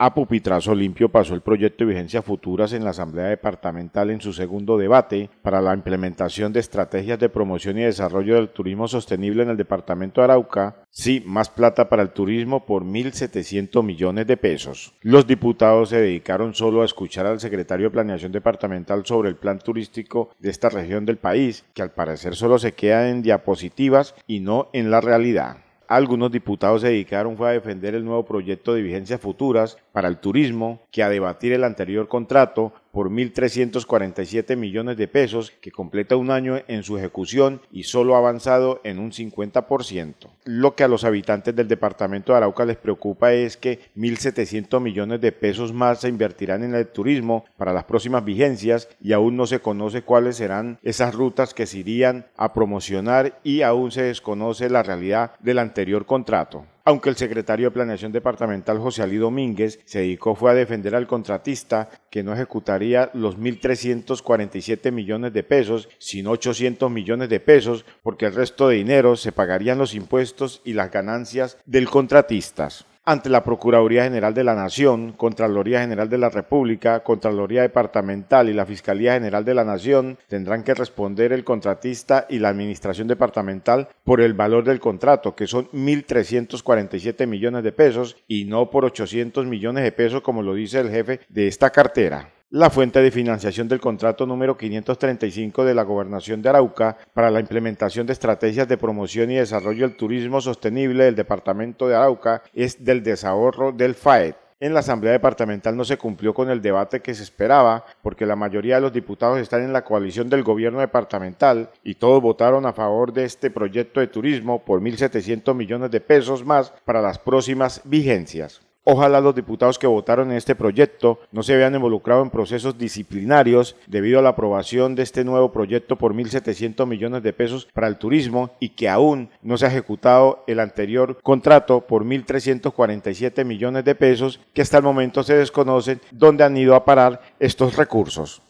A pupitrazo limpio pasó el proyecto de vigencia futuras en la Asamblea Departamental en su segundo debate para la implementación de estrategias de promoción y desarrollo del turismo sostenible en el departamento de Arauca. Sí, más plata para el turismo por 1.700 millones de pesos. Los diputados se dedicaron solo a escuchar al secretario de Planeación Departamental sobre el plan turístico de esta región del país, que al parecer solo se queda en diapositivas y no en la realidad algunos diputados se dedicaron fue a defender el nuevo proyecto de vigencias futuras para el turismo que a debatir el anterior contrato por 1.347 millones de pesos que completa un año en su ejecución y solo ha avanzado en un 50%. Lo que a los habitantes del departamento de Arauca les preocupa es que 1.700 millones de pesos más se invertirán en el turismo para las próximas vigencias y aún no se conoce cuáles serán esas rutas que se irían a promocionar y aún se desconoce la realidad del anterior contrato aunque el secretario de Planeación Departamental José Ali Domínguez se dedicó fue a defender al contratista que no ejecutaría los 1.347 millones de pesos, sino 800 millones de pesos, porque el resto de dinero se pagarían los impuestos y las ganancias del contratista ante la Procuraduría General de la Nación, Contraloría General de la República, Contraloría Departamental y la Fiscalía General de la Nación tendrán que responder el contratista y la Administración Departamental por el valor del contrato, que son 1.347 millones de pesos y no por 800 millones de pesos como lo dice el jefe de esta cartera la fuente de financiación del contrato número 535 de la Gobernación de Arauca para la implementación de estrategias de promoción y desarrollo del turismo sostenible del Departamento de Arauca es del desahorro del FAED. En la Asamblea Departamental no se cumplió con el debate que se esperaba, porque la mayoría de los diputados están en la coalición del gobierno departamental y todos votaron a favor de este proyecto de turismo por 1.700 millones de pesos más para las próximas vigencias. Ojalá los diputados que votaron en este proyecto no se vean involucrado en procesos disciplinarios debido a la aprobación de este nuevo proyecto por 1.700 millones de pesos para el turismo y que aún no se ha ejecutado el anterior contrato por 1.347 millones de pesos que hasta el momento se desconocen dónde han ido a parar estos recursos.